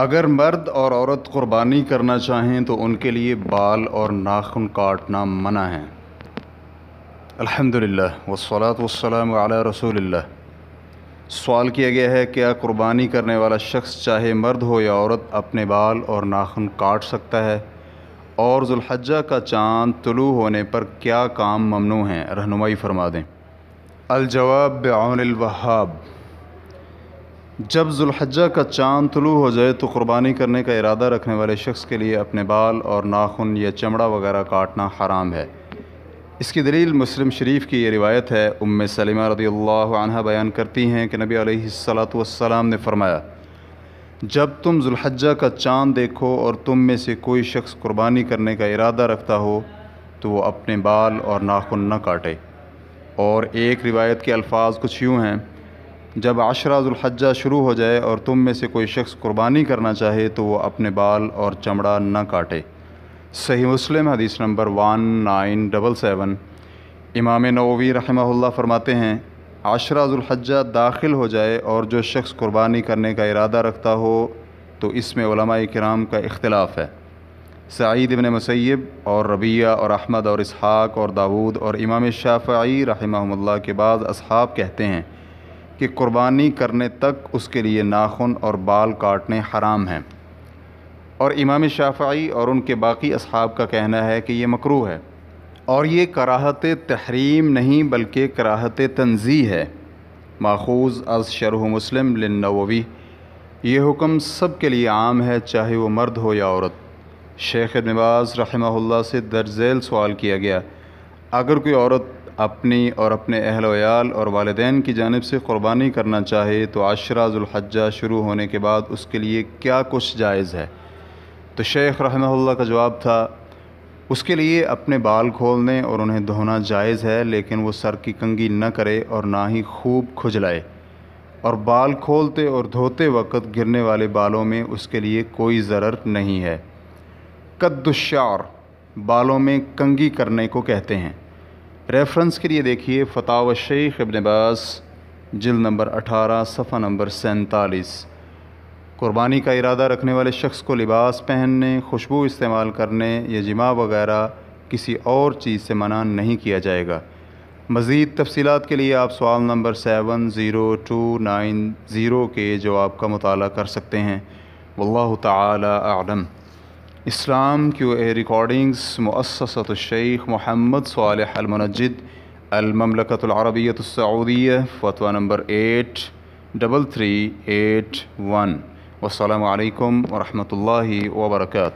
अगर मर्द और औरत कुर्बानी करना चाहें तो उनके लिए बाल और नाखून काटना मना है अल्हम्दुलिल्लाह वसलात वसलाम अला रसूलिल्लाह सवाल किया गया है क्या क़ुरबानी करने वाला शख्स चाहे मर्द हो या औरत अपने बाल और नाखून काट सकता है और जुल्हजा का चाँद तुलू होने पर क्या काम ममनू हैं रहनुमाई फरमा दें अलजवाब बन वहाब जब जुल्हजा का चाँद तुलू हो जाए तो क़ुरबानी करने का इरादा रखने वाले शख्स के लिए अपने बाल और नाखून या चमड़ा वगैरह काटना हराम है इसकी दलील मुस्लिम शरीफ की यह रिवायत है उम सलीमा रदील्ला बयान करती हैं कि नबी सलाम ने फरमाया जब तुम जुल्हजा का चाँद देखो और तुम में से कोई शख्स क़ुरबानी करने का इरादा रखता हो तो वह अपने बाल और नाखुन न काटे और एक रिवायत के अल्फाज कुछ यूँ हैं जब आशराजुलहजा शुरू हो जाए और तुम में से कोई शख्स कुर्बानी करना चाहे तो वो अपने बाल और चमड़ा न काटे सही मुस्लिम हदीस number one nine double seven इमाम नवी रहमहुल्ला फरमाते हैं आशराजुलहजा दाखिल हो जाए और जो शख्स कुर्बानी करने का इरादा रखता हो तो इसमें कराम का इख्तलाफ है सईद इबन मसैब और रबिया और अहमद और इसहाक और दाऊद और इमाम शाफ़ी रहमहुल्ला के बाद अब कहते हैं कि कुर्बानी करने तक उसके लिए नाखून और बाल काटने हराम हैं और इमाम शाफाई और उनके बाकी अब का कहना है कि ये मकरू है और ये कराहत तहरीम नहीं बल्कि कराहत तनज़ी है माखूज़ अज शरह मुस्लिम लिनवी ये हुक्म सब के लिए आम है चाहे वो मर्द हो या औरत शेख नवाज़ रही से दर्जेल सवाल किया गया अगर कोई औरत अपनी और अपने अहल वयाल और वालदेन की जानब से क़ुरबानी करना चाहे तो आशराजुल्हजा शुरू होने के बाद उसके लिए क्या कुछ जायज़ है तो शेख रहमतुल्लाह का जवाब था उसके लिए अपने बाल खोलने और उन्हें धोना जायज़ है लेकिन वो सर की कंगी न करे और ना ही खूब खुजलाए और बाल खोलते और धोते वक्त गिरने वाले बालों में उसके लिए कोई ज़रर नहीं है कद्दुशार बालों में कंगी करने को कहते हैं रेफरेंस के लिए देखिए फ़ताव शेख इबनबास जिल नंबर 18 सफ़ा नंबर सैंतालीस क़ुरबानी का इरादा रखने वाले शख्स को लिबास पहनने खुशबू इस्तेमाल करने या जमा वगैरह किसी और चीज़ से मना नहीं किया जाएगा मज़ीद तफसी के लिए आप सवाल number seven zero two nine zero के जवाब का मताल कर सकते हैं वल्ल तालम इस्लाम क्यू ए रिकॉर्डिंग्स मुससतशेख मोहम्मद सालमनजद अलममलकतरबियतसऊदिया फतवा number eight double three eight one वालकम वरहमल वर्का